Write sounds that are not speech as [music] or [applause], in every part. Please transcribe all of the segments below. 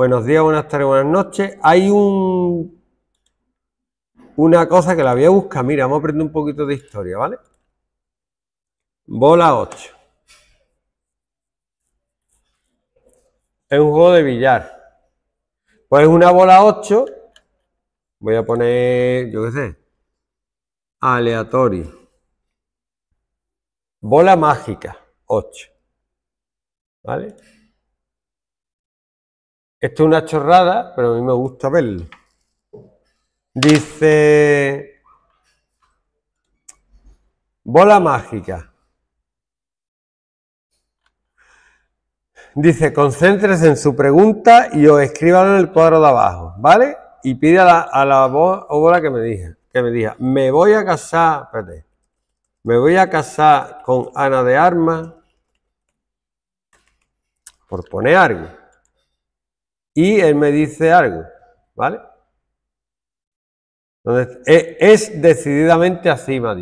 Buenos días, buenas tardes, buenas noches. Hay un una cosa que la voy a buscar. Mira, vamos a aprender un poquito de historia, ¿vale? Bola 8. Es un juego de billar. Pues una bola 8. Voy a poner, yo qué sé, aleatorio. Bola mágica 8. ¿Vale? Esto es una chorrada, pero a mí me gusta verlo. Dice... Bola mágica. Dice, concéntrese en su pregunta y os escríbalo en el cuadro de abajo, ¿vale? Y pide a la, a bola que me diga, que me diga, me voy a casar, espérate, me voy a casar con Ana de Armas, por poner algo y él me dice algo, ¿vale? E, es decididamente así, me ha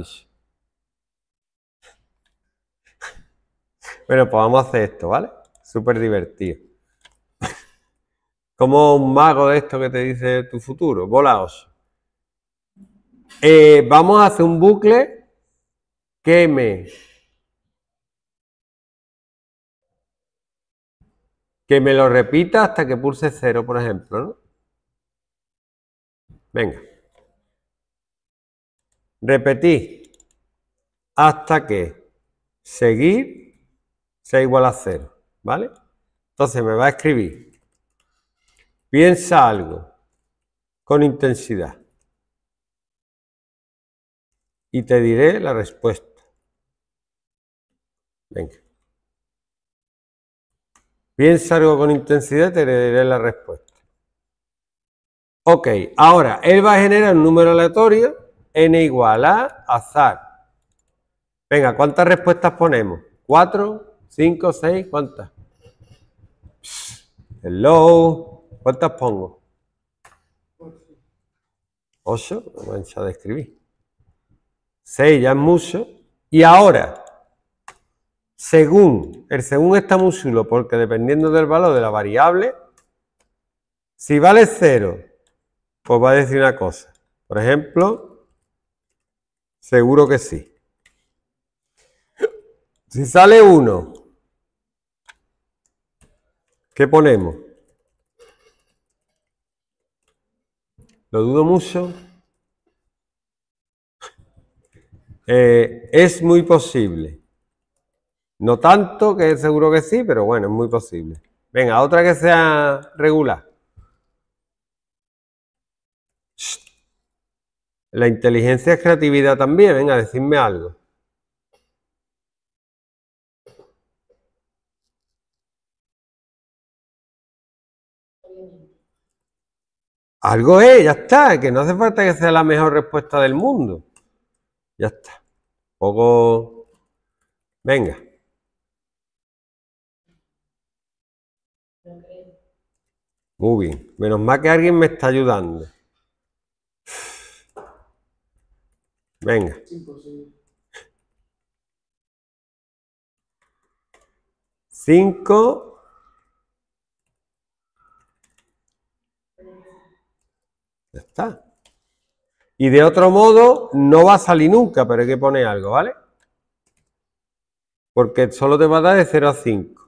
[laughs] Bueno, pues vamos a hacer esto, ¿vale? Súper divertido. [laughs] Como un mago de esto que te dice tu futuro, volaos. Eh, vamos a hacer un bucle que me que me lo repita hasta que pulse 0, por ejemplo. ¿no? Venga. repetí hasta que seguir sea igual a 0. ¿Vale? Entonces me va a escribir. Piensa algo con intensidad. Y te diré la respuesta. Venga. Piensa algo con intensidad, te daré la respuesta. Ok, ahora él va a generar un número aleatorio, n igual a azar. Venga, ¿cuántas respuestas ponemos? ¿Cuatro? ¿Cinco? ¿Seis? ¿Cuántas? Hello. ¿Cuántas pongo? Ocho. Vamos a escribir. Seis ya es mucho. Y ahora, según, el según está muy porque dependiendo del valor de la variable, si vale 0, pues va a decir una cosa. Por ejemplo, seguro que sí. Si sale 1, ¿qué ponemos? Lo dudo mucho. Eh, es muy posible. No tanto, que seguro que sí, pero bueno, es muy posible. Venga, otra que sea regular. La inteligencia es creatividad también, venga, decidme algo. Algo es, ya está, que no hace falta que sea la mejor respuesta del mundo. Ya está. Poco. Venga. Muy bien. Menos mal que alguien me está ayudando. Venga. Cinco. Ya está. Y de otro modo no va a salir nunca, pero hay que poner algo, ¿vale? Porque solo te va a dar de 0 a 5.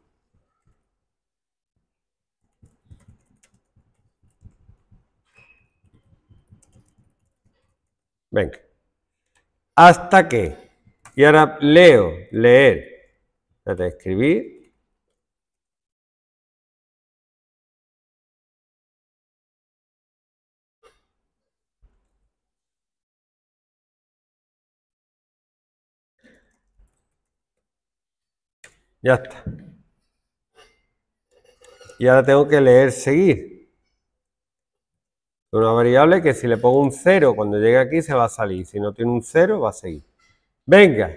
Venga. Hasta que. Y ahora leo, leer. Espérate, escribir. Ya está. Y ahora tengo que leer, seguir. Una variable que si le pongo un cero cuando llegue aquí se va a salir. Si no tiene un cero, va a seguir. Venga,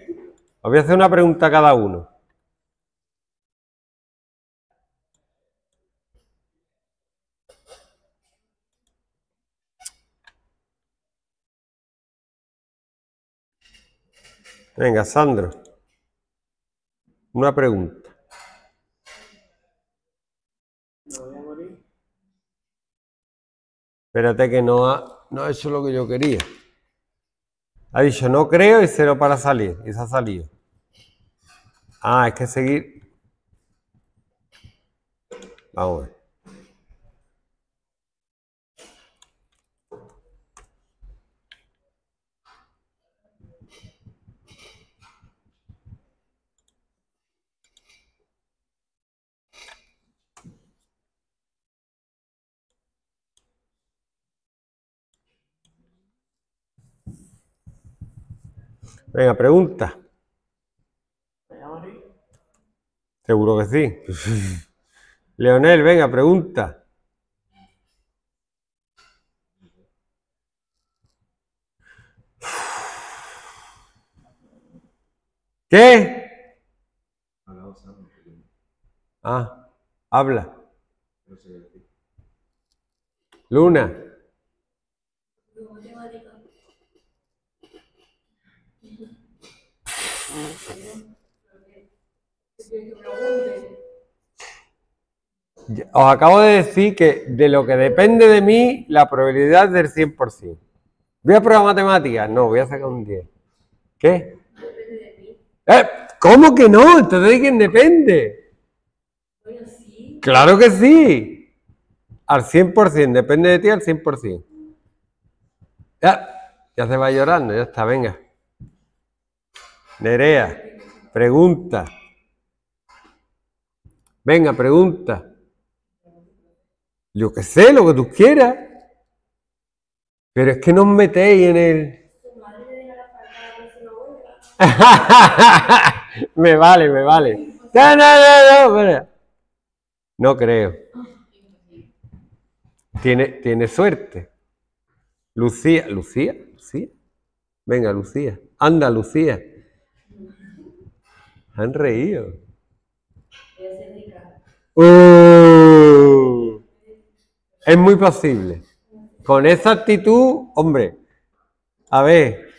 os voy a hacer una pregunta a cada uno. Venga, Sandro. Una pregunta. Espérate que no ha, no hecho lo que yo quería. Ha dicho no creo y cero para salir. Y se ha salido. Ah, es que seguir. Vamos a Venga, pregunta. Seguro que sí. Leonel, venga, pregunta. ¿Qué? Ah, habla. Luna. Os acabo de decir que de lo que depende de mí, la probabilidad es del 100%. ¿Voy a probar matemáticas? No, voy a sacar un 10. ¿Qué? Eh, ¿Cómo que no? Entonces, ¿de quién depende? Claro que sí. Al 100%, depende de ti al 100%. ya se va llorando, ya está, venga. Nerea, pregunta. Venga, pregunta. Yo que sé, lo que tú quieras. Pero es que no os metéis en el... [laughs] me vale, me vale. No, no, no, no. No creo. Tiene, tiene suerte. Lucía, Lucía, Lucía. Venga, Lucía. Anda, Lucía. Han reído. Uh. es muy posible. Con esa actitud, hombre, a ver,